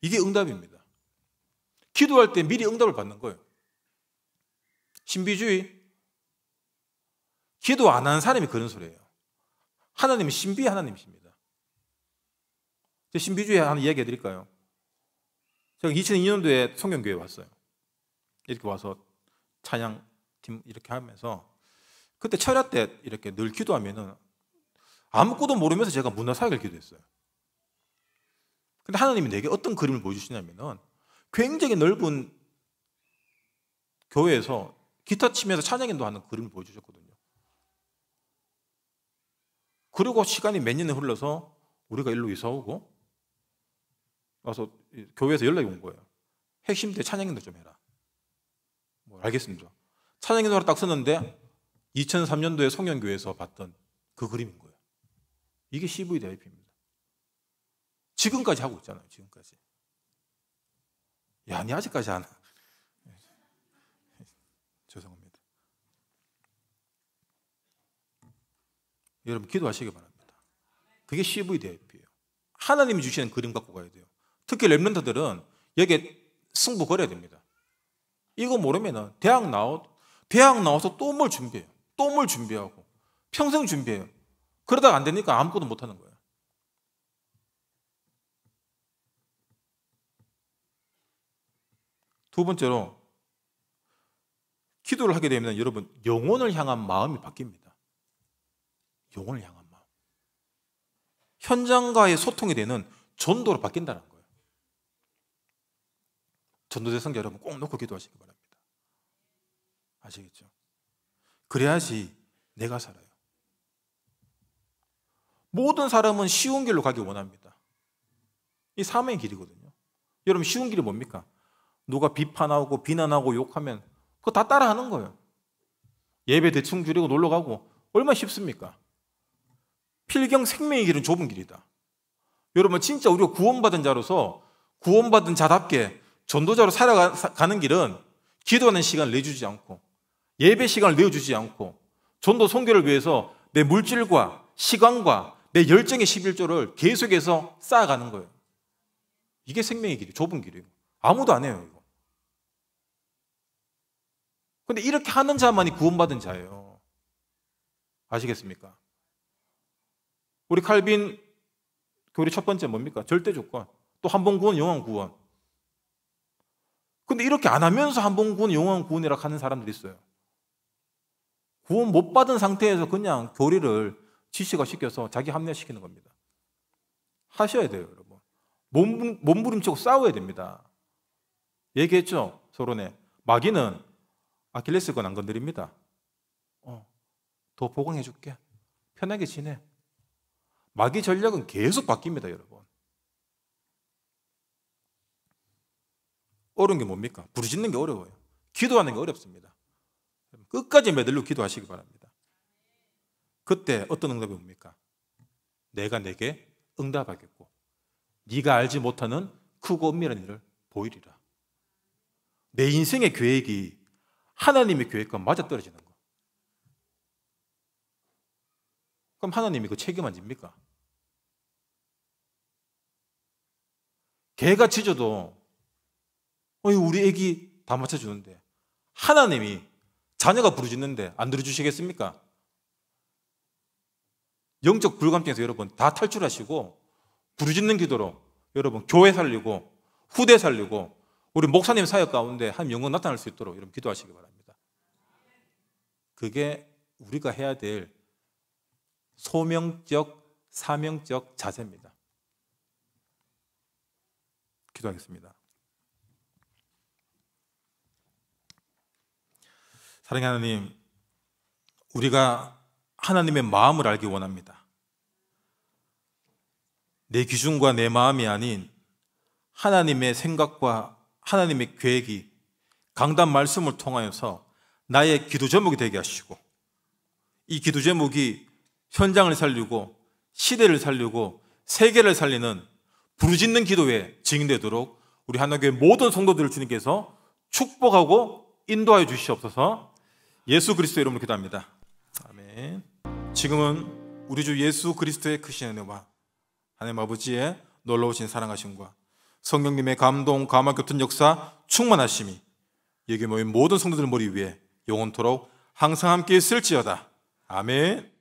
이게 응답입니다. 기도할 때 미리 응답을 받는 거예요. 신비주의. 기도 안 하는 사람이 그런 소리예요. 하나님은 신비의 하나님이십니다. 신비주의 하나 이야기해 드릴까요? 제가 2002년도에 성경교회 왔어요. 이렇게 와서 찬양팀 이렇게 하면서 그때 철야 때 이렇게 늘 기도하면은 아무것도 모르면서 제가 문화사역을 기도했어요. 근데 하나님이 내게 어떤 그림을 보여주시냐면은 굉장히 넓은 교회에서 기타 치면서 찬양인도 하는 그림을 보여주셨거든요. 그리고 시간이 몇 년이 흘러서 우리가 일로 이사 오고 와서 교회에서 연락이 온 거예요. 핵심 때 찬양인도 좀 해라. 뭐 알겠습니다. 찬양인도로 딱 썼는데 2003년도에 성현교회에서 봤던 그 그림인 거예요. 이게 CV대IP입니다. 지금까지 하고 있잖아요. 지금까지. 야, 니 아직까지 안. 죄송합니다. 여러분 기도하시기 바랍니다. 그게 CV대IP예요. 하나님이 주시는 그림 갖고 가야 돼요. 특히 랩런터들은 여기에 승부 걸어야 됩니다. 이거 모르면은 대학 나오 대학 나와서 또 뭘 준비해요. 또 뭘 준비하고 평생 준비해요. 그러다가 안 되니까 아무것도 못 하는 거예요. 두 번째로 기도를 하게 되면 여러분 영혼을 향한 마음이 바뀝니다. 영혼을 향한 마음. 현장과의 소통이 되는 전도로 바뀐다는 거예요. 전도대 성자 여러분 꼭 놓고 기도하시기 바랍니다. 아시겠죠? 그래야지 내가 살아요. 모든 사람은 쉬운 길로 가기 원합니다. 이 삶의 길이거든요. 여러분 쉬운 길이 뭡니까? 누가 비판하고 비난하고 욕하면 그거 다 따라하는 거예요. 예배 대충 줄이고 놀러 가고 얼마나 쉽습니까? 필경 생명의 길은 좁은 길이다. 여러분 진짜 우리가 구원받은 자로서 구원받은 자답게 전도자로 살아가는 길은 기도하는 시간을 내주지 않고 예배 시간을 내어주지 않고 전도 선교를 위해서 내 물질과 시간과 내 열정의 11조를 계속해서 쌓아가는 거예요. 이게 생명의 길이 에요 좁은 길이에요. 아무도 안 해요, 이거. 근데 이렇게 하는 자만이 구원받은 자예요. 아시겠습니까? 우리 칼빈 교리 첫 번째 뭡니까? 절대 조건. 또 한 번 구원, 영원 구원. 근데 이렇게 안 하면서 한 번 구원, 영원 구원이라 하는 사람들이 있어요. 구원 못 받은 상태에서 그냥 교리를 지시가 시켜서 자기 합리화시키는 겁니다. 하셔야 돼요, 여러분. 몸, 몸부림치고 싸워야 됩니다. 얘기했죠, 서론에. 마귀는 아킬레스건 안 건드립니다. 어, 더 보강해줄게. 편하게 지내. 마귀 전략은 계속 바뀝니다, 여러분. 어려운 게 뭡니까? 부르짖는 게 어려워요. 기도하는 게 어렵습니다. 끝까지 매달려 기도하시기 바랍니다. 그때 어떤 응답이 옵니까? 내가 내게 응답하겠고 네가 알지 못하는 크고 엄밀한 일을 보이리라. 내 인생의 계획이 하나님의 계획과 맞아떨어지는 거. 그럼 하나님이 그 책임 안 집니까? 개가 짖어도 우리 애기 다 맞춰주는데 하나님이 자녀가 부르짖는데 안 들어주시겠습니까? 영적 불감증에서 여러분 다 탈출하시고 부르짖는 기도로 여러분 교회 살리고 후대 살리고 우리 목사님 사역 가운데 한 영혼 나타날 수 있도록 여러분 기도하시기 바랍니다. 그게 우리가 해야 될 소명적 사명적 자세입니다. 기도하겠습니다. 사랑의 하나님, 우리가 하나님의 마음을 알기 원합니다. 내 기준과 내 마음이 아닌 하나님의 생각과 하나님의 계획이 강단 말씀을 통하여서 나의 기도 제목이 되게 하시고 이 기도 제목이 현장을 살리고 시대를 살리고 세계를 살리는 부르짖는 기도에 증인되도록 우리 하나교회 모든 성도들을 주님께서 축복하고 인도하여 주시옵소서 예수 그리스도 이름으로 기도합니다. 아멘. 지금은 우리 주 예수 그리스도의 크신 은혜와 하나님 아버지의 놀라우신 사랑하심과 성령님의 감동, 감화, 교통 역사 충만하심이 여기 모인 모든 성도들 머리 위에 영원토록 항상 함께 있을지어다. 아멘.